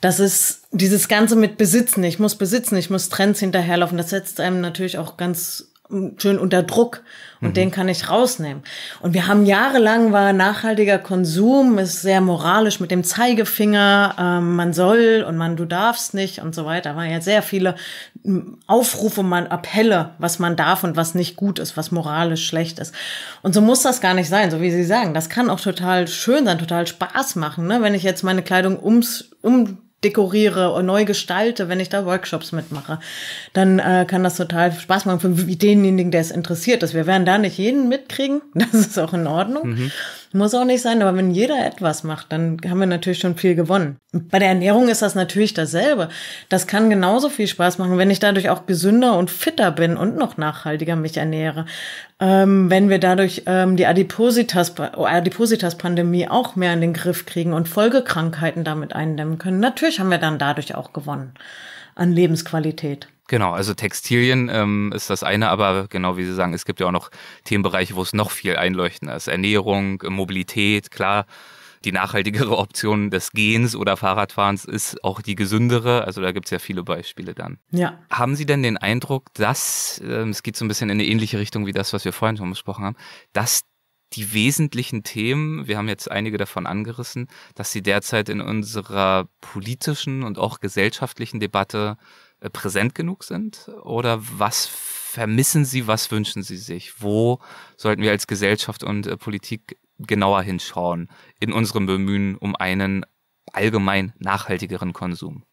Das ist dieses Ganze mit Besitzen, ich muss besitzen, ich muss Trends hinterherlaufen, das setzt einem natürlich auch ganz schön unter Druck und mhm. den kann ich rausnehmen. Und wir haben jahrelang war nachhaltiger Konsum ist sehr moralisch mit dem Zeigefinger, äh, man soll und man du darfst nicht und so weiter. War ja sehr viele Aufrufe, man Appelle, was man darf und was nicht gut ist, was moralisch schlecht ist. Und so muss das gar nicht sein, so wie Sie sagen. Das kann auch total schön sein, total Spaß machen, ne? wenn ich jetzt meine Kleidung ums um dekoriere und neu gestalte, wenn ich da Workshops mitmache, dann äh, kann das total Spaß machen für denjenigen, der es interessiert ist. Wir werden da nicht jeden mitkriegen, das ist auch in Ordnung. Mhm. Muss auch nicht sein, aber wenn jeder etwas macht, dann haben wir natürlich schon viel gewonnen. Bei der Ernährung ist das natürlich dasselbe. Das kann genauso viel Spaß machen, wenn ich dadurch auch gesünder und fitter bin und noch nachhaltiger mich ernähre. Ähm, wenn wir dadurch ähm, die oh, Adipositas-Pandemie Adipositas auch mehr in den Griff kriegen und Folgekrankheiten damit eindämmen können. Natürlich haben wir dann dadurch auch gewonnen an Lebensqualität. Genau, also Textilien ähm, ist das eine, aber genau wie Sie sagen, es gibt ja auch noch Themenbereiche, wo es noch viel einleuchtender ist. Ernährung, Mobilität, klar. Die nachhaltigere Option des Gehens oder Fahrradfahrens ist auch die gesündere. Also da gibt es ja viele Beispiele dann. Ja. Haben Sie denn den Eindruck, dass, ähm, es geht so ein bisschen in eine ähnliche Richtung wie das, was wir vorhin schon besprochen haben, dass die wesentlichen Themen, wir haben jetzt einige davon angerissen, dass sie derzeit in unserer politischen und auch gesellschaftlichen Debatte äh, präsent genug sind? Oder was vermissen Sie, was wünschen Sie sich? Wo sollten wir als Gesellschaft und äh, Politik genauer hinschauen in unserem Bemühen um einen allgemein nachhaltigeren Konsum?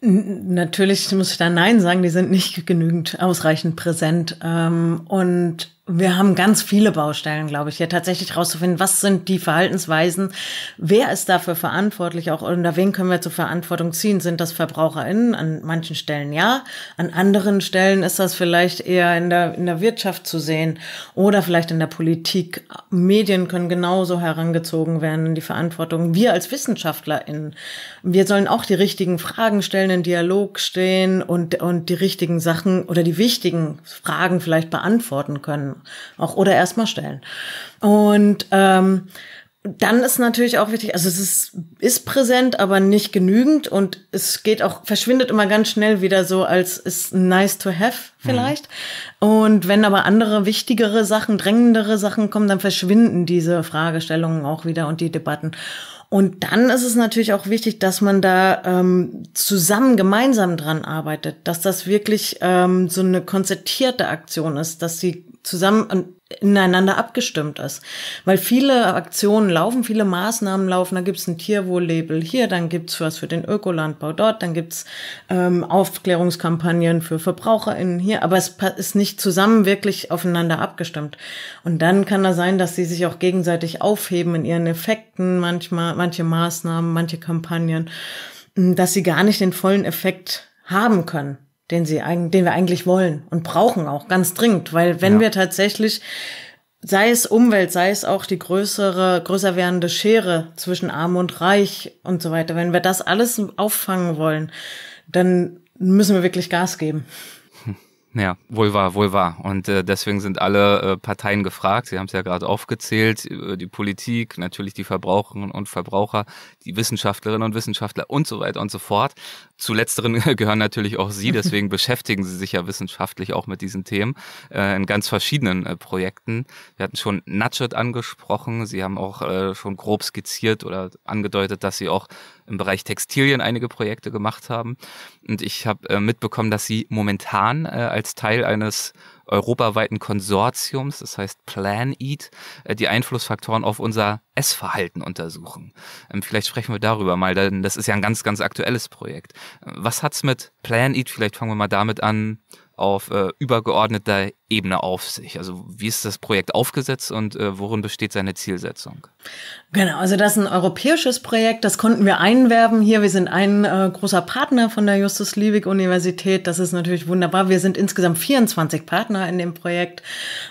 Natürlich muss ich da Nein sagen, die sind nicht genügend ausreichend präsent. Ähm, und wir haben ganz viele Baustellen, glaube ich, hier tatsächlich rauszufinden, was sind die Verhaltensweisen, wer ist dafür verantwortlich, auch unter wen können wir zur Verantwortung ziehen? Sind das VerbraucherInnen? An manchen Stellen ja, an anderen Stellen ist das vielleicht eher in der, in der Wirtschaft zu sehen oder vielleicht in der Politik. Medien können genauso herangezogen werden in die Verantwortung. Wir als WissenschaftlerInnen, wir sollen auch die richtigen Fragen stellen, in Dialog stehen und, und die richtigen Sachen oder die wichtigen Fragen vielleicht beantworten können auch oder erstmal stellen. Und ähm, dann ist natürlich auch wichtig, also es ist, ist präsent, aber nicht genügend und es geht auch, verschwindet immer ganz schnell wieder so als ist nice to have mhm. vielleicht. Mhm. Und wenn aber andere wichtigere Sachen, drängendere Sachen kommen, dann verschwinden diese Fragestellungen auch wieder und die Debatten. Und dann ist es natürlich auch wichtig, dass man da ähm, zusammen, gemeinsam dran arbeitet, dass das wirklich ähm, so eine konzertierte Aktion ist, dass sie zusammen, und ineinander abgestimmt ist. Weil viele Aktionen laufen, viele Maßnahmen laufen, da gibt's ein Tierwohl-Label hier, dann gibt's was für den Ökolandbau dort, dann gibt's ähm, Aufklärungskampagnen für VerbraucherInnen hier, aber es ist nicht zusammen wirklich aufeinander abgestimmt. Und dann kann das sein, dass sie sich auch gegenseitig aufheben in ihren Effekten, manchmal, manche Maßnahmen, manche Kampagnen, dass sie gar nicht den vollen Effekt haben können den sie den wir eigentlich wollen und brauchen auch ganz dringend, weil wenn ja. wir tatsächlich sei es Umwelt, sei es auch die größere, größer werdende Schere zwischen Arm und Reich und so weiter. Wenn wir das alles auffangen wollen, dann müssen wir wirklich Gas geben. Hm. Ja, wohl wahr, wohl wahr. Und äh, deswegen sind alle äh, Parteien gefragt. Sie haben es ja gerade aufgezählt. Äh, die Politik, natürlich die Verbraucherinnen und Verbraucher, die Wissenschaftlerinnen und Wissenschaftler und so weiter und so fort. Zu letzteren gehören natürlich auch Sie, deswegen beschäftigen Sie sich ja wissenschaftlich auch mit diesen Themen äh, in ganz verschiedenen äh, Projekten. Wir hatten schon Nudget angesprochen, Sie haben auch äh, schon grob skizziert oder angedeutet, dass Sie auch im Bereich Textilien einige Projekte gemacht haben. Und ich habe äh, mitbekommen, dass Sie momentan äh, als Teil eines europaweiten Konsortiums, das heißt Plan Eat, äh, die Einflussfaktoren auf unser Essverhalten untersuchen. Ähm, vielleicht sprechen wir darüber mal, denn das ist ja ein ganz, ganz aktuelles Projekt. Äh, was hat's mit Plan Eat, vielleicht fangen wir mal damit an, auf äh, übergeordneter Ebene auf sich? Also wie ist das Projekt aufgesetzt und äh, worin besteht seine Zielsetzung? Genau, also das ist ein europäisches Projekt, das konnten wir einwerben hier. Wir sind ein äh, großer Partner von der Justus Liebig Universität. Das ist natürlich wunderbar. Wir sind insgesamt 24 Partner in dem Projekt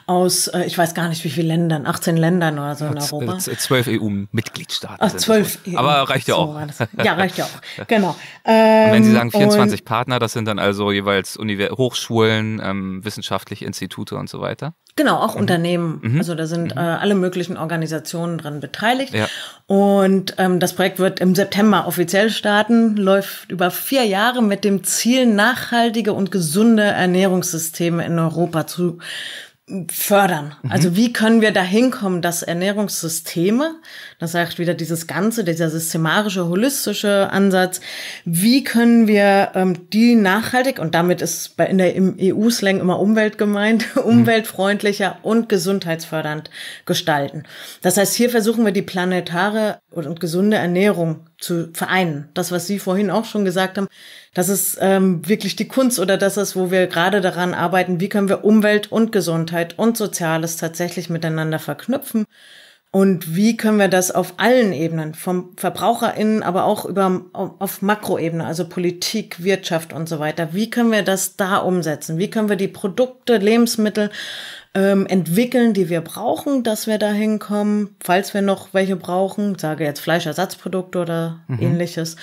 aus, äh, ich weiß gar nicht wie viele Ländern, 18 Ländern oder so in Europa. Äh, zwölf EU-Mitgliedstaaten. Ach, zwölf. EU Aber e reicht ja auch. So ja, reicht ja auch. Genau. Ähm, wenn Sie ähm, sagen 24 Partner, das sind dann also jeweils Univers Hochschulen, ähm, wissenschaftliche Institute, Institute und so weiter? Genau, auch mhm. Unternehmen. Mhm. Also da sind mhm. äh, alle möglichen Organisationen dran beteiligt. Ja. Und ähm, das Projekt wird im September offiziell starten, läuft über vier Jahre mit dem Ziel, nachhaltige und gesunde Ernährungssysteme in Europa zu fördern. Mhm. Also wie können wir da hinkommen, dass Ernährungssysteme, das sagt wieder dieses ganze, dieser systematische, holistische Ansatz, wie können wir ähm, die nachhaltig, und damit ist bei, in der, im EU-Slang immer Umwelt gemeint, mhm. umweltfreundlicher und gesundheitsfördernd gestalten. Das heißt, hier versuchen wir die planetare und gesunde Ernährung zu vereinen. Das, was Sie vorhin auch schon gesagt haben, das ist ähm, wirklich die Kunst oder das ist, wo wir gerade daran arbeiten, wie können wir Umwelt und Gesundheit und Soziales tatsächlich miteinander verknüpfen und wie können wir das auf allen Ebenen, vom VerbraucherInnen, aber auch über, auf Makroebene, also Politik, Wirtschaft und so weiter, wie können wir das da umsetzen? Wie können wir die Produkte, Lebensmittel ähm, entwickeln, die wir brauchen, dass wir da hinkommen, falls wir noch welche brauchen, sage jetzt Fleischersatzprodukte oder mhm. ähnliches.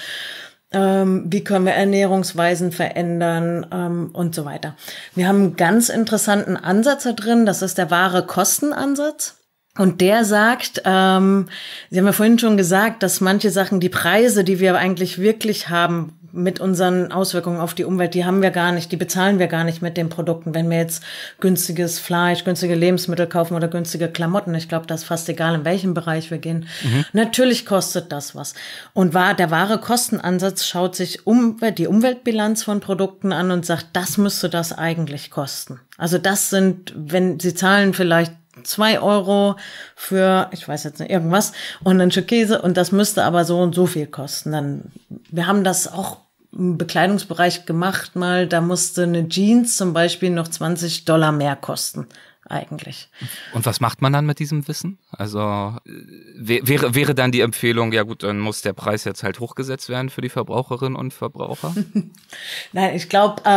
Ähm, wie können wir Ernährungsweisen verändern ähm, und so weiter. Wir haben einen ganz interessanten Ansatz da drin, das ist der wahre Kostenansatz. Und der sagt, ähm, Sie haben ja vorhin schon gesagt, dass manche Sachen, die Preise, die wir eigentlich wirklich haben, mit unseren Auswirkungen auf die Umwelt, die haben wir gar nicht, die bezahlen wir gar nicht mit den Produkten. Wenn wir jetzt günstiges Fleisch, günstige Lebensmittel kaufen oder günstige Klamotten, ich glaube, das ist fast egal, in welchem Bereich wir gehen. Mhm. Natürlich kostet das was. Und war, der wahre Kostenansatz schaut sich um, die Umweltbilanz von Produkten an und sagt, das müsste das eigentlich kosten. Also das sind, wenn Sie zahlen vielleicht 2 Euro für, ich weiß jetzt nicht, irgendwas und einen Türkise und das müsste aber so und so viel kosten. Dann, wir haben das auch im Bekleidungsbereich gemacht mal, da musste eine Jeans zum Beispiel noch 20 Dollar mehr kosten eigentlich. Und was macht man dann mit diesem Wissen? Also äh, wäre, wäre dann die Empfehlung, ja gut, dann muss der Preis jetzt halt hochgesetzt werden für die Verbraucherinnen und Verbraucher? Nein, ich glaube, äh,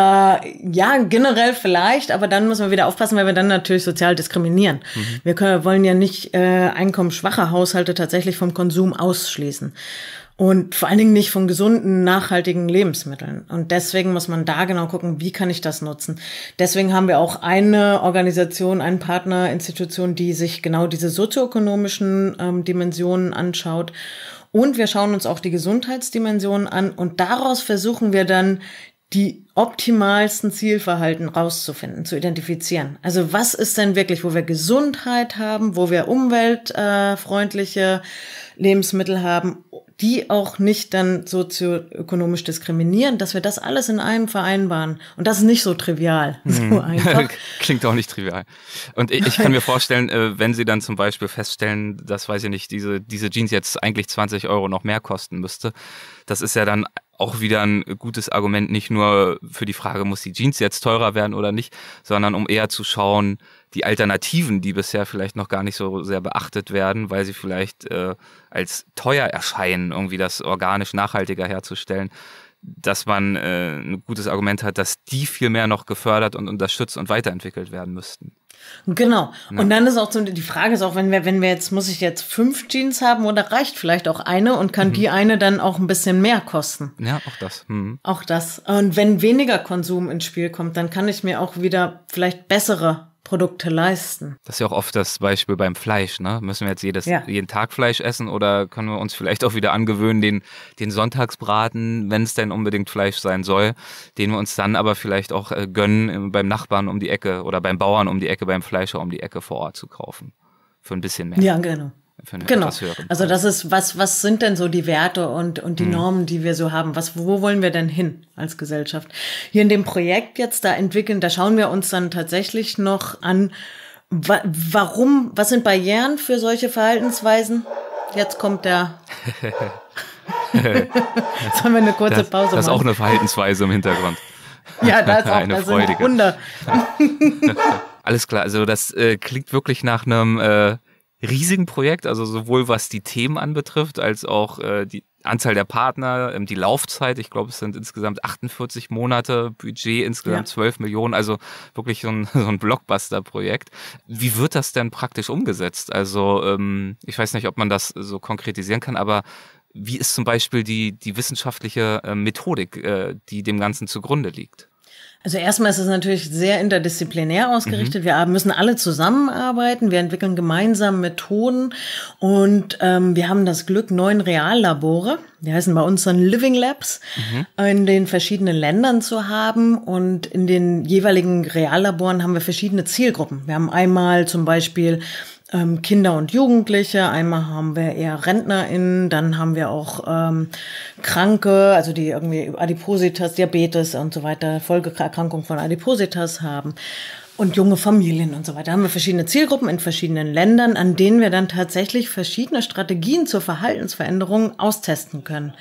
ja, generell vielleicht, aber dann muss man wieder aufpassen, weil wir dann natürlich sozial diskriminieren. Mhm. Wir können, wollen ja nicht äh, einkommensschwache Haushalte tatsächlich vom Konsum ausschließen und vor allen Dingen nicht von gesunden, nachhaltigen Lebensmitteln. Und deswegen muss man da genau gucken, wie kann ich das nutzen. Deswegen haben wir auch eine Organisation, eine Partnerinstitution, die sich genau diese sozioökonomischen ähm, Dimensionen anschaut. Und wir schauen uns auch die Gesundheitsdimensionen an und daraus versuchen wir dann die optimalsten Zielverhalten rauszufinden, zu identifizieren. Also was ist denn wirklich, wo wir Gesundheit haben, wo wir umweltfreundliche Lebensmittel haben, die auch nicht dann sozioökonomisch diskriminieren, dass wir das alles in einem vereinbaren. Und das ist nicht so trivial. Hm. So einfach. Klingt auch nicht trivial. Und ich, ich kann mir vorstellen, äh, wenn Sie dann zum Beispiel feststellen, dass, weiß ich nicht, diese, diese Jeans jetzt eigentlich 20 Euro noch mehr kosten müsste, das ist ja dann auch wieder ein gutes Argument, nicht nur für die Frage, muss die Jeans jetzt teurer werden oder nicht, sondern um eher zu schauen, die Alternativen, die bisher vielleicht noch gar nicht so sehr beachtet werden, weil sie vielleicht äh, als teuer erscheinen, irgendwie das organisch nachhaltiger herzustellen, dass man äh, ein gutes Argument hat, dass die viel mehr noch gefördert und unterstützt und weiterentwickelt werden müssten. Genau. Ja. Und dann ist auch so, die Frage ist auch, wenn wir, wenn wir jetzt, muss ich jetzt fünf Jeans haben oder reicht vielleicht auch eine und kann mhm. die eine dann auch ein bisschen mehr kosten? Ja, auch das. Mhm. Auch das. Und wenn weniger Konsum ins Spiel kommt, dann kann ich mir auch wieder vielleicht bessere Produkte leisten. Das ist ja auch oft das Beispiel beim Fleisch, ne? Müssen wir jetzt jedes, ja. jeden Tag Fleisch essen oder können wir uns vielleicht auch wieder angewöhnen, den, den Sonntagsbraten, wenn es denn unbedingt Fleisch sein soll, den wir uns dann aber vielleicht auch äh, gönnen, äh, beim Nachbarn um die Ecke oder beim Bauern um die Ecke, beim Fleischer um die Ecke vor Ort zu kaufen. Für ein bisschen mehr. Ja, genau für eine genau. etwas höheren. Also das ist, was, was sind denn so die Werte und, und die mhm. Normen, die wir so haben? Was, wo wollen wir denn hin als Gesellschaft? Hier in dem Projekt jetzt da entwickeln, da schauen wir uns dann tatsächlich noch an, wa warum, was sind Barrieren für solche Verhaltensweisen? Jetzt kommt der. Jetzt haben wir eine kurze das, Pause. Das ist auch eine Verhaltensweise im Hintergrund. Ja, da ist auch eine das freudige. Ist eine Alles klar, also das äh, klingt wirklich nach einem äh, riesigen Projekt, also sowohl was die Themen anbetrifft, als auch äh, die Anzahl der Partner, ähm, die Laufzeit. Ich glaube, es sind insgesamt 48 Monate, Budget insgesamt ja. 12 Millionen, also wirklich so ein, so ein Blockbuster-Projekt. Wie wird das denn praktisch umgesetzt? Also ähm, ich weiß nicht, ob man das so konkretisieren kann, aber wie ist zum Beispiel die, die wissenschaftliche äh, Methodik, äh, die dem Ganzen zugrunde liegt? Also erstmal ist es natürlich sehr interdisziplinär ausgerichtet. Mhm. Wir müssen alle zusammenarbeiten. Wir entwickeln gemeinsam Methoden und ähm, wir haben das Glück, neun Reallabore, die heißen bei uns dann Living Labs, mhm. in den verschiedenen Ländern zu haben. Und in den jeweiligen Reallaboren haben wir verschiedene Zielgruppen. Wir haben einmal zum Beispiel ähm, Kinder und Jugendliche, einmal haben wir eher RentnerInnen, dann haben wir auch ähm, Kranke, also die irgendwie Adipositas, Diabetes und so weiter, Folgeerkrankung von Adipositas haben und junge Familien und so weiter. Da haben wir verschiedene Zielgruppen in verschiedenen Ländern, an denen wir dann tatsächlich verschiedene Strategien zur Verhaltensveränderung austesten können.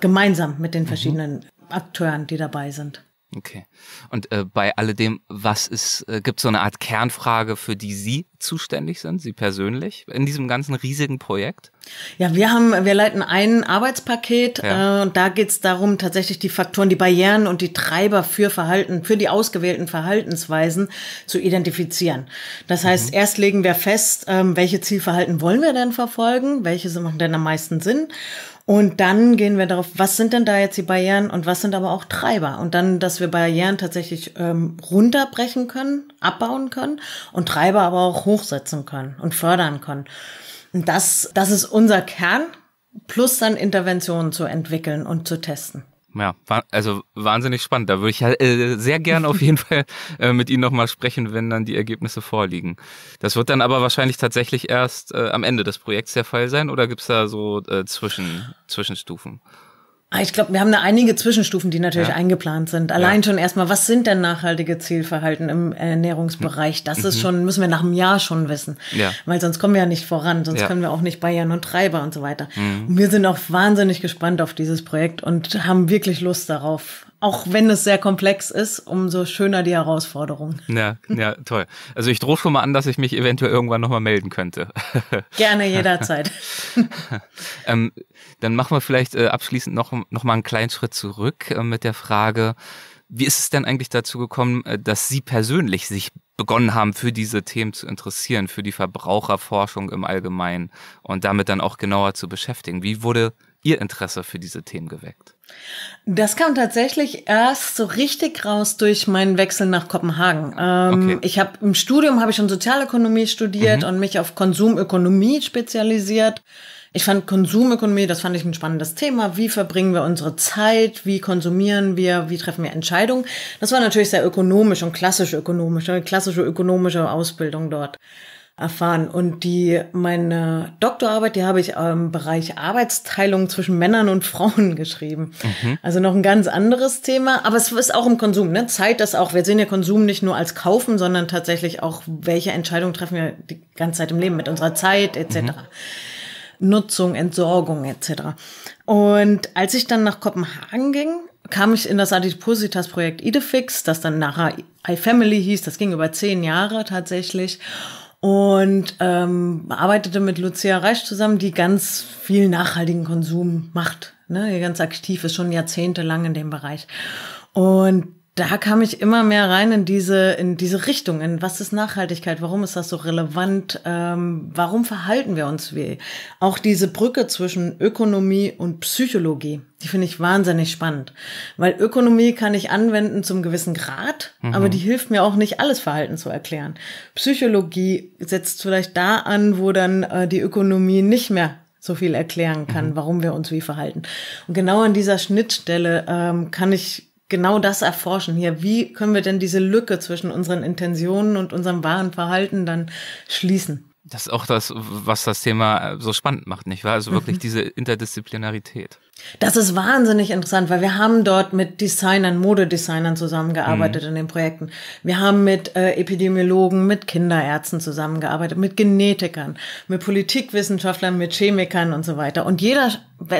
Gemeinsam mit den mhm. verschiedenen mhm. Akteuren, die dabei sind. Okay. Und äh, bei alledem, was ist, äh, gibt es so eine Art Kernfrage, für die Sie zuständig sind, Sie persönlich, in diesem ganzen riesigen Projekt? Ja, wir haben, wir leiten ein Arbeitspaket ja. äh, und da geht es darum, tatsächlich die Faktoren, die Barrieren und die Treiber für Verhalten, für die ausgewählten Verhaltensweisen zu identifizieren. Das heißt, mhm. erst legen wir fest, ähm, welche Zielverhalten wollen wir denn verfolgen, welche machen denn am meisten Sinn und dann gehen wir darauf, was sind denn da jetzt die Barrieren und was sind aber auch Treiber? Und dann, dass wir Barrieren tatsächlich ähm, runterbrechen können, abbauen können und Treiber aber auch hochsetzen können und fördern können. Und das, das ist unser Kern, plus dann Interventionen zu entwickeln und zu testen. Ja, also wahnsinnig spannend. Da würde ich äh, sehr gern auf jeden Fall äh, mit Ihnen nochmal sprechen, wenn dann die Ergebnisse vorliegen. Das wird dann aber wahrscheinlich tatsächlich erst äh, am Ende des Projekts der Fall sein oder gibt es da so Zwischen, Zwischenstufen? Ah, ich glaube, wir haben da einige Zwischenstufen, die natürlich ja. eingeplant sind. Allein ja. schon erstmal, was sind denn nachhaltige Zielverhalten im Ernährungsbereich? Das mhm. ist schon, müssen wir nach einem Jahr schon wissen. Ja. Weil sonst kommen wir ja nicht voran, sonst ja. können wir auch nicht Bayern und Treiber und so weiter. Mhm. Und wir sind auch wahnsinnig gespannt auf dieses Projekt und haben wirklich Lust darauf, auch wenn es sehr komplex ist, umso schöner die Herausforderung. Ja, ja, toll. Also ich drohe schon mal an, dass ich mich eventuell irgendwann nochmal melden könnte. Gerne jederzeit. ähm, dann machen wir vielleicht äh, abschließend noch, noch mal einen kleinen Schritt zurück äh, mit der Frage, wie ist es denn eigentlich dazu gekommen, äh, dass Sie persönlich sich begonnen haben, für diese Themen zu interessieren, für die Verbraucherforschung im Allgemeinen und damit dann auch genauer zu beschäftigen? Wie wurde Ihr Interesse für diese Themen geweckt? Das kam tatsächlich erst so richtig raus durch meinen Wechsel nach Kopenhagen. Ähm, okay. Ich habe im Studium habe ich schon Sozialökonomie studiert mhm. und mich auf Konsumökonomie spezialisiert. Ich fand Konsumökonomie, das fand ich ein spannendes Thema. Wie verbringen wir unsere Zeit? Wie konsumieren wir? Wie treffen wir Entscheidungen? Das war natürlich sehr ökonomisch und klassisch ökonomisch, äh, klassische ökonomische Ausbildung dort erfahren. Und die, meine Doktorarbeit, die habe ich im ähm, Bereich Arbeitsteilung zwischen Männern und Frauen geschrieben. Mhm. Also noch ein ganz anderes Thema. Aber es ist auch im Konsum, ne? Zeit das auch. Wir sehen ja Konsum nicht nur als Kaufen, sondern tatsächlich auch, welche Entscheidungen treffen wir die ganze Zeit im Leben mit unserer Zeit etc. Mhm. Nutzung, Entsorgung etc. Und als ich dann nach Kopenhagen ging, kam ich in das Adipositas-Projekt Idefix, das dann nachher iFamily hieß. Das ging über zehn Jahre tatsächlich und ähm, arbeitete mit Lucia Reich zusammen, die ganz viel nachhaltigen Konsum macht, ne, ganz aktiv ist, schon jahrzehntelang in dem Bereich. Und da kam ich immer mehr rein in diese, in diese Richtung, in was ist Nachhaltigkeit, warum ist das so relevant, ähm, warum verhalten wir uns wie. Auch diese Brücke zwischen Ökonomie und Psychologie, die finde ich wahnsinnig spannend, weil Ökonomie kann ich anwenden zum gewissen Grad, mhm. aber die hilft mir auch nicht, alles Verhalten zu erklären. Psychologie setzt vielleicht da an, wo dann äh, die Ökonomie nicht mehr so viel erklären kann, mhm. warum wir uns wie verhalten. Und genau an dieser Schnittstelle ähm, kann ich genau das erforschen hier. Wie können wir denn diese Lücke zwischen unseren Intentionen und unserem wahren Verhalten dann schließen? Das ist auch das, was das Thema äh, so spannend macht, nicht wahr? Also wirklich mhm. diese Interdisziplinarität. Das ist wahnsinnig interessant, weil wir haben dort mit Designern, Modedesignern zusammengearbeitet mhm. in den Projekten. Wir haben mit äh, Epidemiologen, mit Kinderärzten zusammengearbeitet, mit Genetikern, mit Politikwissenschaftlern, mit Chemikern und so weiter. Und jeder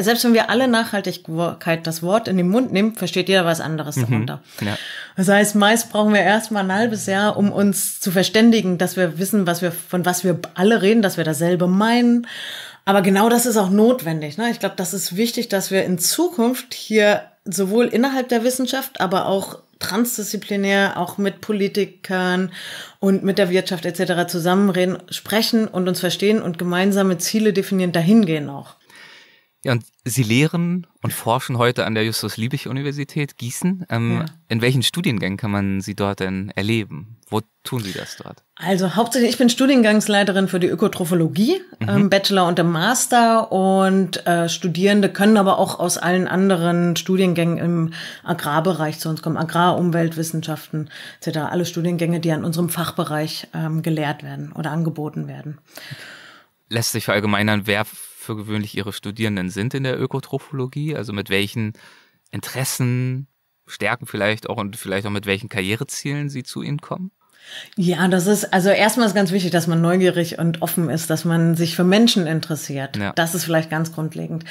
selbst wenn wir alle Nachhaltigkeit das Wort in den Mund nehmen, versteht jeder was anderes mhm. darunter. Ja. Das heißt, meist brauchen wir erstmal ein halbes Jahr, um uns zu verständigen, dass wir wissen, was wir, von was wir alle reden, dass wir dasselbe meinen. Aber genau das ist auch notwendig. Ne? Ich glaube, das ist wichtig, dass wir in Zukunft hier sowohl innerhalb der Wissenschaft, aber auch transdisziplinär auch mit Politikern und mit der Wirtschaft etc. zusammenreden, sprechen und uns verstehen und gemeinsame Ziele definieren, dahingehen auch. Ja, und Sie lehren und forschen heute an der Justus-Liebig-Universität Gießen. Ähm, ja. In welchen Studiengängen kann man Sie dort denn erleben? Wo tun Sie das dort? Also hauptsächlich, ich bin Studiengangsleiterin für die Ökotrophologie, mhm. ähm, Bachelor und im Master. Und äh, Studierende können aber auch aus allen anderen Studiengängen im Agrarbereich zu uns kommen. Agrar, Umweltwissenschaften etc. Alle Studiengänge, die an unserem Fachbereich ähm, gelehrt werden oder angeboten werden. Lässt sich verallgemeinern, wer für gewöhnlich ihre Studierenden sind in der Ökotrophologie, also mit welchen Interessen, Stärken vielleicht auch und vielleicht auch mit welchen Karrierezielen sie zu ihnen kommen? Ja, das ist, also erstmal ist ganz wichtig, dass man neugierig und offen ist, dass man sich für Menschen interessiert. Ja. Das ist vielleicht ganz grundlegend.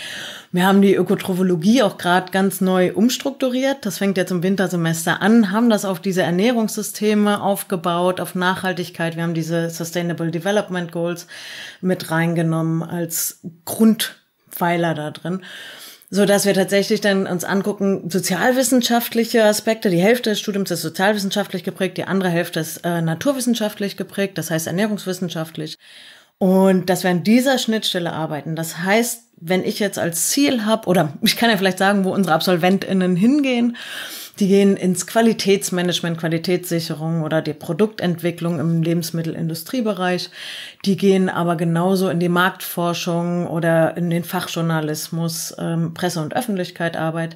Wir haben die Ökotrophologie auch gerade ganz neu umstrukturiert. Das fängt jetzt im Wintersemester an, haben das auf diese Ernährungssysteme aufgebaut, auf Nachhaltigkeit. Wir haben diese Sustainable Development Goals mit reingenommen als Grundpfeiler da drin so dass wir tatsächlich dann uns angucken, sozialwissenschaftliche Aspekte. Die Hälfte des Studiums ist sozialwissenschaftlich geprägt, die andere Hälfte ist äh, naturwissenschaftlich geprägt, das heißt ernährungswissenschaftlich. Und dass wir an dieser Schnittstelle arbeiten. Das heißt, wenn ich jetzt als Ziel habe, oder ich kann ja vielleicht sagen, wo unsere AbsolventInnen hingehen, die gehen ins Qualitätsmanagement, Qualitätssicherung oder die Produktentwicklung im Lebensmittelindustriebereich. Die gehen aber genauso in die Marktforschung oder in den Fachjournalismus, ähm, Presse- und Öffentlichkeitarbeit.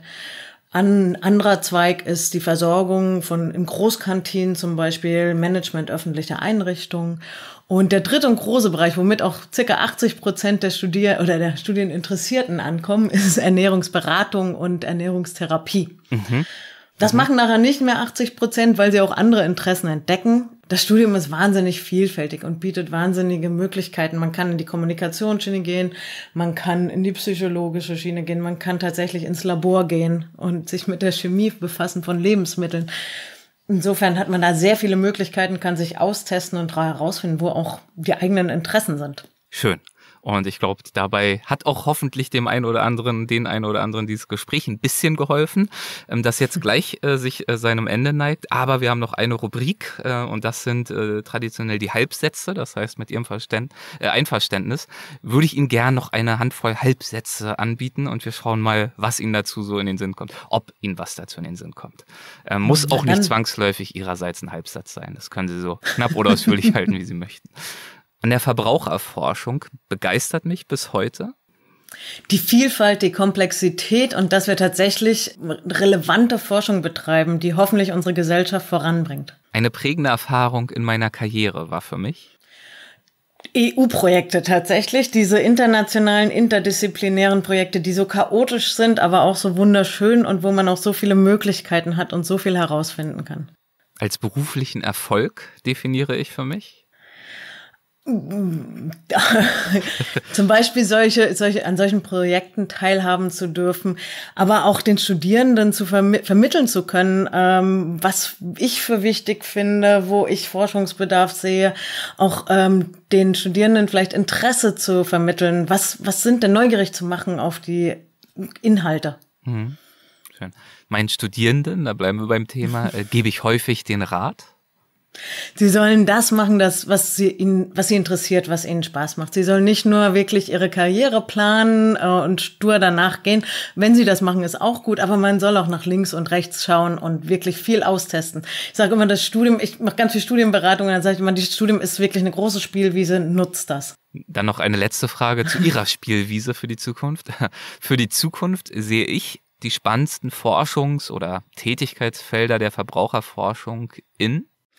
Ein anderer Zweig ist die Versorgung von im Großkantinen zum Beispiel, Management öffentlicher Einrichtungen. Und der dritte und große Bereich, womit auch circa 80 Prozent der Studier oder der Studieninteressierten ankommen, ist Ernährungsberatung und Ernährungstherapie. Mhm. Das mhm. machen nachher nicht mehr 80 Prozent, weil sie auch andere Interessen entdecken. Das Studium ist wahnsinnig vielfältig und bietet wahnsinnige Möglichkeiten. Man kann in die Kommunikationsschiene gehen, man kann in die psychologische Schiene gehen, man kann tatsächlich ins Labor gehen und sich mit der Chemie befassen von Lebensmitteln. Insofern hat man da sehr viele Möglichkeiten, kann sich austesten und herausfinden, wo auch die eigenen Interessen sind. Schön. Und ich glaube, dabei hat auch hoffentlich dem einen oder anderen, den einen oder anderen dieses Gespräch ein bisschen geholfen, ähm, das jetzt gleich äh, sich äh, seinem Ende neigt. Aber wir haben noch eine Rubrik äh, und das sind äh, traditionell die Halbsätze. Das heißt, mit Ihrem Verständ äh, Einverständnis würde ich Ihnen gern noch eine Handvoll Halbsätze anbieten und wir schauen mal, was Ihnen dazu so in den Sinn kommt, ob Ihnen was dazu in den Sinn kommt. Ähm, muss auch nicht zwangsläufig Ihrerseits ein Halbsatz sein. Das können Sie so knapp oder ausführlich halten, wie Sie möchten an der Verbraucherforschung begeistert mich bis heute. Die Vielfalt, die Komplexität und dass wir tatsächlich relevante Forschung betreiben, die hoffentlich unsere Gesellschaft voranbringt. Eine prägende Erfahrung in meiner Karriere war für mich. EU-Projekte tatsächlich, diese internationalen, interdisziplinären Projekte, die so chaotisch sind, aber auch so wunderschön und wo man auch so viele Möglichkeiten hat und so viel herausfinden kann. Als beruflichen Erfolg definiere ich für mich zum Beispiel solche, solche, an solchen Projekten teilhaben zu dürfen, aber auch den Studierenden zu vermi vermitteln zu können, ähm, was ich für wichtig finde, wo ich Forschungsbedarf sehe, auch ähm, den Studierenden vielleicht Interesse zu vermitteln, was, was sind denn neugierig zu machen auf die Inhalte. Mhm. Schön. Meinen Studierenden, da bleiben wir beim Thema, äh, gebe ich häufig den Rat, Sie sollen das machen, das, was sie, ihnen, was sie interessiert, was ihnen Spaß macht. Sie sollen nicht nur wirklich ihre Karriere planen äh, und stur danach gehen. Wenn sie das machen, ist auch gut, aber man soll auch nach links und rechts schauen und wirklich viel austesten. Ich sage immer, das Studium, ich mache ganz viel Studienberatung und dann sage ich immer, das Studium ist wirklich eine große Spielwiese, nutzt das. Dann noch eine letzte Frage zu Ihrer Spielwiese für die Zukunft. Für die Zukunft sehe ich die spannendsten Forschungs- oder Tätigkeitsfelder der Verbraucherforschung in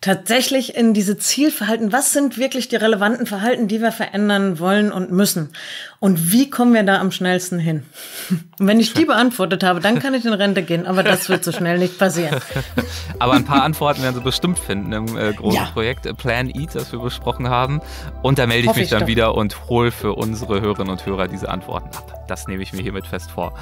tatsächlich in diese Zielverhalten. Was sind wirklich die relevanten Verhalten, die wir verändern wollen und müssen? Und wie kommen wir da am schnellsten hin? Und wenn ich die beantwortet habe, dann kann ich in Rente gehen, aber das wird so schnell nicht passieren. aber ein paar Antworten werden Sie bestimmt finden im äh, großen ja. Projekt äh, Plan Eat, das wir besprochen haben. Und da melde ich Hoffe mich dann ich wieder und hole für unsere Hörerinnen und Hörer diese Antworten ab. Das nehme ich mir hiermit fest vor.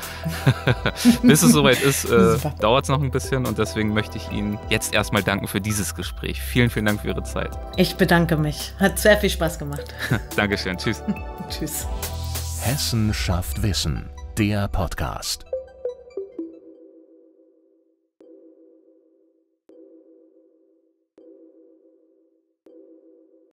Bis es soweit ist, äh, dauert es noch ein bisschen und deswegen möchte ich Ihnen jetzt erstmal danken für dieses Gespräch. Gespräch. Vielen, vielen Dank für Ihre Zeit. Ich bedanke mich. Hat sehr viel Spaß gemacht. Dankeschön. Tschüss. Tschüss. Hessen schafft Wissen. Der Podcast.